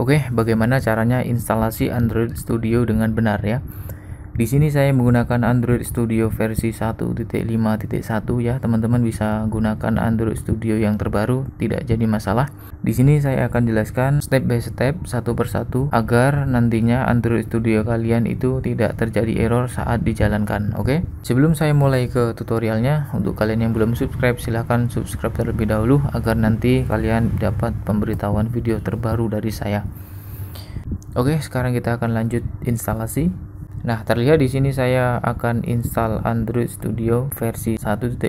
Oke, bagaimana caranya instalasi Android Studio dengan benar ya? Di sini saya menggunakan Android Studio versi 1.5.1 ya. Teman-teman bisa gunakan Android Studio yang terbaru, tidak jadi masalah. Di sini saya akan jelaskan step by step satu persatu agar nantinya Android Studio kalian itu tidak terjadi error saat dijalankan, oke? Okay? Sebelum saya mulai ke tutorialnya, untuk kalian yang belum subscribe silahkan subscribe terlebih dahulu agar nanti kalian dapat pemberitahuan video terbaru dari saya. Oke, sekarang kita akan lanjut instalasi. Nah, terlihat di sini saya akan install Android Studio versi 1.5.1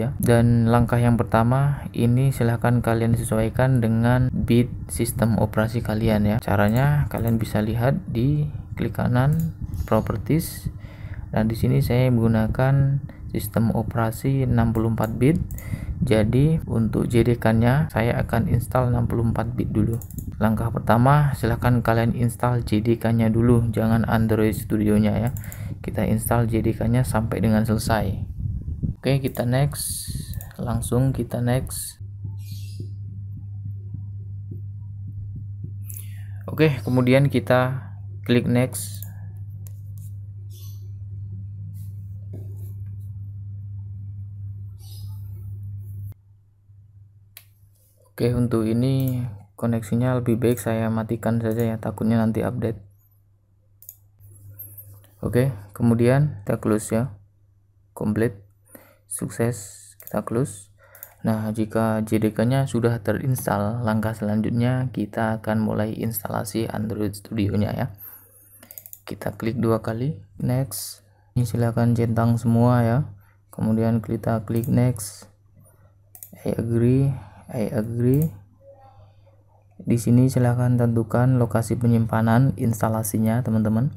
ya. Dan langkah yang pertama ini silahkan kalian sesuaikan dengan bit sistem operasi kalian ya. Caranya kalian bisa lihat di klik kanan properties. Dan di sini saya menggunakan sistem operasi 64 bit Hmm. jadi untuk JDK-nya saya akan install 64 bit dulu. Langkah pertama silahkan kalian install JDK-nya dulu, jangan Android Studio-nya ya. Kita install JDK-nya sampai dengan selesai. Oke, kita next. Langsung kita next. Oke, kemudian kita klik next Oke untuk ini koneksinya lebih baik saya matikan saja ya takutnya nanti update Oke kemudian kita close ya complete sukses kita close Nah jika JDK nya sudah terinstall langkah selanjutnya kita akan mulai instalasi Android Studio nya ya kita klik dua kali next ini silahkan centang semua ya kemudian kita klik next I agree I agree. Di sini silahkan tentukan lokasi penyimpanan instalasinya, teman-teman.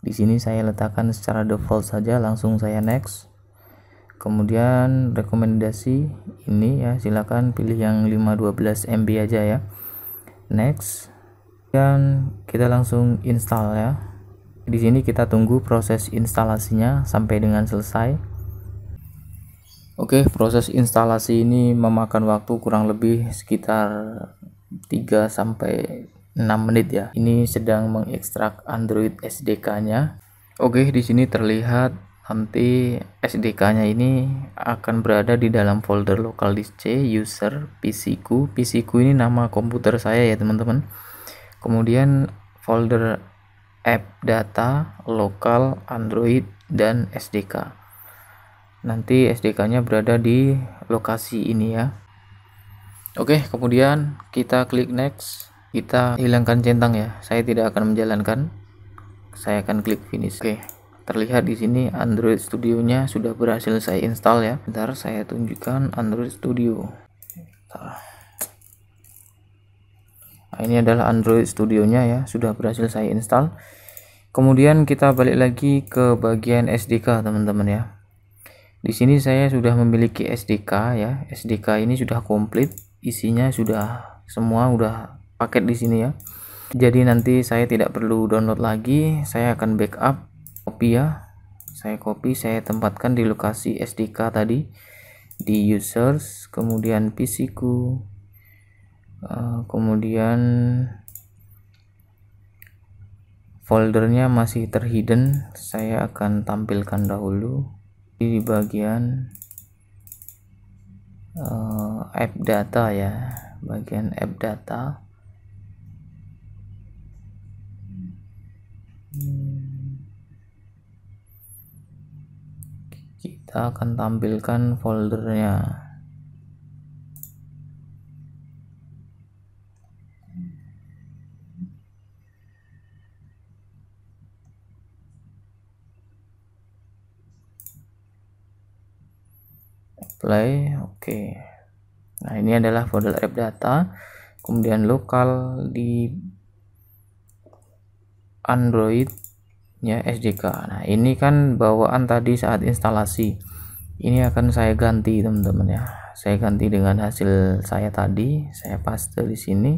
Di sini saya letakkan secara default saja, langsung saya next. Kemudian rekomendasi ini ya, silahkan pilih yang 512 MB aja ya. Next. Dan kita langsung install ya. Di sini kita tunggu proses instalasinya sampai dengan selesai. Oke, proses instalasi ini memakan waktu kurang lebih sekitar 3 sampai 6 menit ya. Ini sedang mengekstrak Android SDK-nya. Oke, di sini terlihat nanti SDK-nya ini akan berada di dalam folder local disk C user PCQ, PCQ ini nama komputer saya ya, teman-teman. Kemudian folder app data local Android dan SDK nanti SDK-nya berada di lokasi ini ya. Oke, kemudian kita klik next, kita hilangkan centang ya. Saya tidak akan menjalankan. Saya akan klik finish. Oke, terlihat di sini Android Studio-nya sudah berhasil saya install ya. Bentar saya tunjukkan Android Studio. Nah, ini adalah Android Studio-nya ya, sudah berhasil saya install. Kemudian kita balik lagi ke bagian SDK teman-teman ya. Di sini saya sudah memiliki SDK ya. SDK ini sudah komplit, isinya sudah semua udah paket di sini ya. Jadi nanti saya tidak perlu download lagi, saya akan backup copy ya. Saya copy, saya tempatkan di lokasi SDK tadi di users, kemudian PC ku, eh, kemudian foldernya masih terhidden, saya akan tampilkan dahulu di bagian uh, app data ya bagian app data kita akan tampilkan foldernya play oke okay. nah ini adalah folder app data kemudian lokal di Android ya SDK nah ini kan bawaan tadi saat instalasi ini akan saya ganti teman-teman ya saya ganti dengan hasil saya tadi saya paste di sini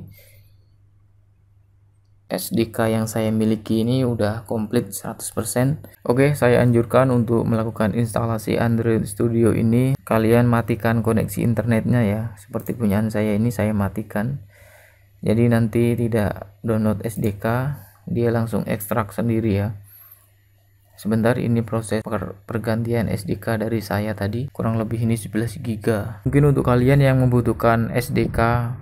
SDK yang saya miliki ini udah komplit 100%. Oke, saya anjurkan untuk melakukan instalasi Android Studio ini. Kalian matikan koneksi internetnya ya. Seperti punyaan saya ini saya matikan. Jadi nanti tidak download SDK, dia langsung ekstrak sendiri ya. Sebentar ini proses per pergantian SDK dari saya tadi kurang lebih ini 11 GB. Mungkin untuk kalian yang membutuhkan SDK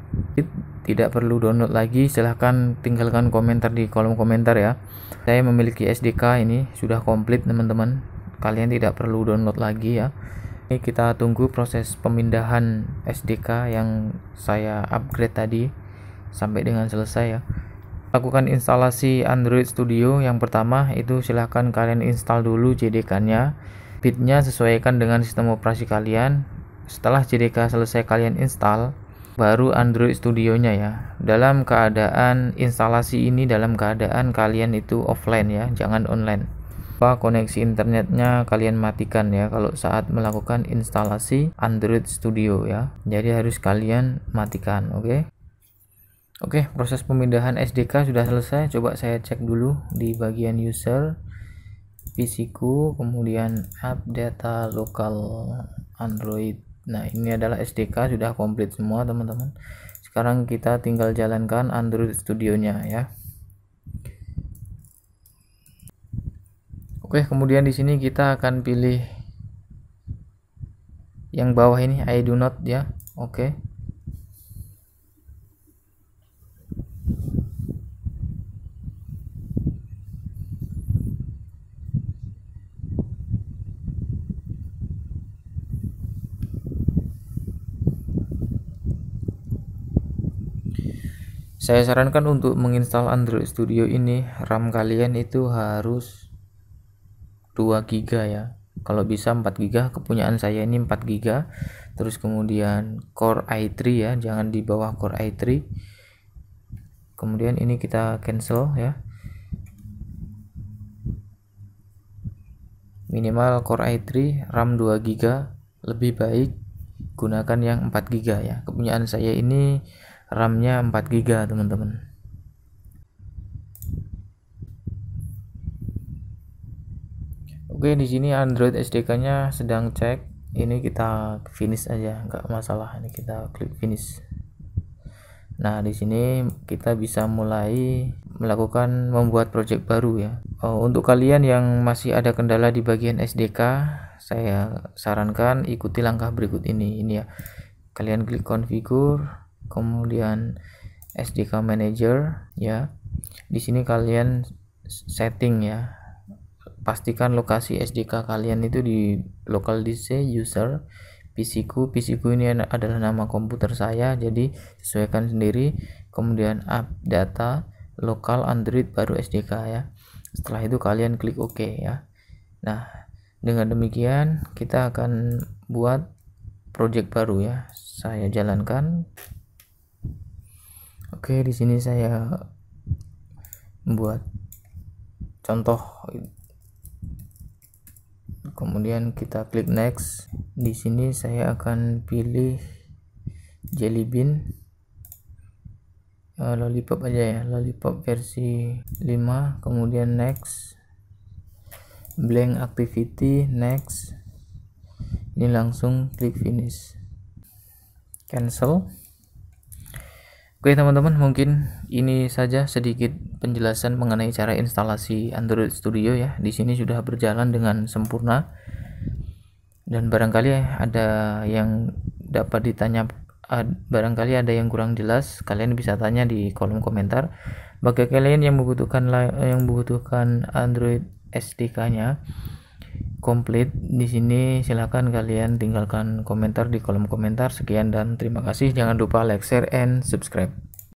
tidak perlu download lagi silahkan tinggalkan komentar di kolom komentar ya saya memiliki SDK ini sudah komplit teman-teman kalian tidak perlu download lagi ya ini kita tunggu proses pemindahan SDK yang saya upgrade tadi sampai dengan selesai ya lakukan instalasi Android Studio yang pertama itu silahkan kalian install dulu JDK nya bitnya sesuaikan dengan sistem operasi kalian setelah JDK selesai kalian install baru Android Studio-nya ya. Dalam keadaan instalasi ini dalam keadaan kalian itu offline ya, jangan online. Apa koneksi internetnya kalian matikan ya kalau saat melakukan instalasi Android Studio ya. Jadi harus kalian matikan, oke? Okay? Oke, okay, proses pemindahan SDK sudah selesai. Coba saya cek dulu di bagian user PC ku, kemudian app data lokal Android Nah, ini adalah SDK sudah komplit semua, teman-teman. Sekarang kita tinggal jalankan Android Studio-nya ya. Oke, kemudian di sini kita akan pilih yang bawah ini I do not ya. Oke. saya sarankan untuk menginstal Android Studio ini RAM kalian itu harus 2 GB ya kalau bisa 4 GB kepunyaan saya ini 4 GB terus kemudian core i3 ya jangan di bawah core i3 kemudian ini kita cancel ya minimal core i3 RAM 2 GB lebih baik gunakan yang 4 GB ya kepunyaan saya ini RAM-nya 4 GB teman-teman Oke di sini Android SDK-nya sedang cek ini kita finish aja nggak masalah ini kita klik finish Nah, di sini kita bisa mulai melakukan membuat project baru ya. Oh, untuk kalian yang masih ada kendala di bagian SDK, saya sarankan ikuti langkah berikut ini. Ini ya. Kalian klik configure kemudian SDK Manager ya. Di sini kalian setting ya. Pastikan lokasi SDK kalian itu di local DC user PC-ku. ini adalah nama komputer saya, jadi sesuaikan sendiri. Kemudian up data lokal Android baru SDK ya. Setelah itu kalian klik OK ya. Nah, dengan demikian kita akan buat project baru ya. Saya jalankan Oke, di sini saya buat contoh. Kemudian kita klik next. Di sini saya akan pilih jelly bean eh, lollipop aja ya, lollipop versi 5, kemudian next blank activity next. Ini langsung klik finish. Cancel. Oke teman-teman mungkin ini saja sedikit penjelasan mengenai cara instalasi Android Studio ya. Di sini sudah berjalan dengan sempurna dan barangkali ada yang dapat ditanya barangkali ada yang kurang jelas kalian bisa tanya di kolom komentar. Bagi kalian yang membutuhkan yang membutuhkan Android SDK-nya komplit. Di sini silahkan kalian tinggalkan komentar di kolom komentar. Sekian dan terima kasih. Jangan lupa like, share, and subscribe.